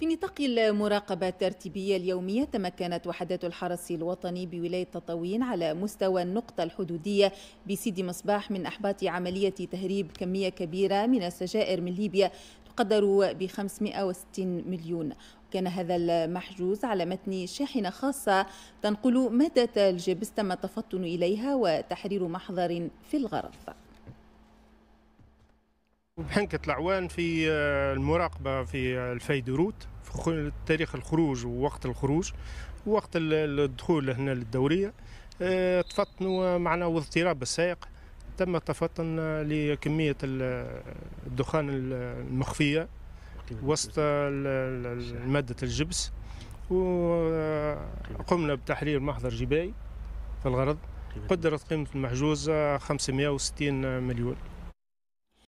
في نطاق المراقبة الترتيبية اليومية تمكنت وحدات الحرس الوطني بولاية تطاوين على مستوى النقطة الحدودية بسيدي مصباح من أحباط عملية تهريب كمية كبيرة من السجائر من ليبيا تقدر ب 560 مليون كان هذا المحجوز على متن شاحنة خاصة تنقل مادة الجبس تم التفطن إليها وتحرير محظر في الغرض بحنكة العوان في آه، المراقبة في آه، الفيدروت في تاريخ الخروج ووقت الخروج ووقت الدخول هنا للدورية آه، تفطنوا معنا واضطراب السائق تم تفطن لكمية الدخان المخفية وسط مادة الجبس وقمنا بتحرير محضر جباي في الغرض قدرت قيمة المحجوز 560 مليون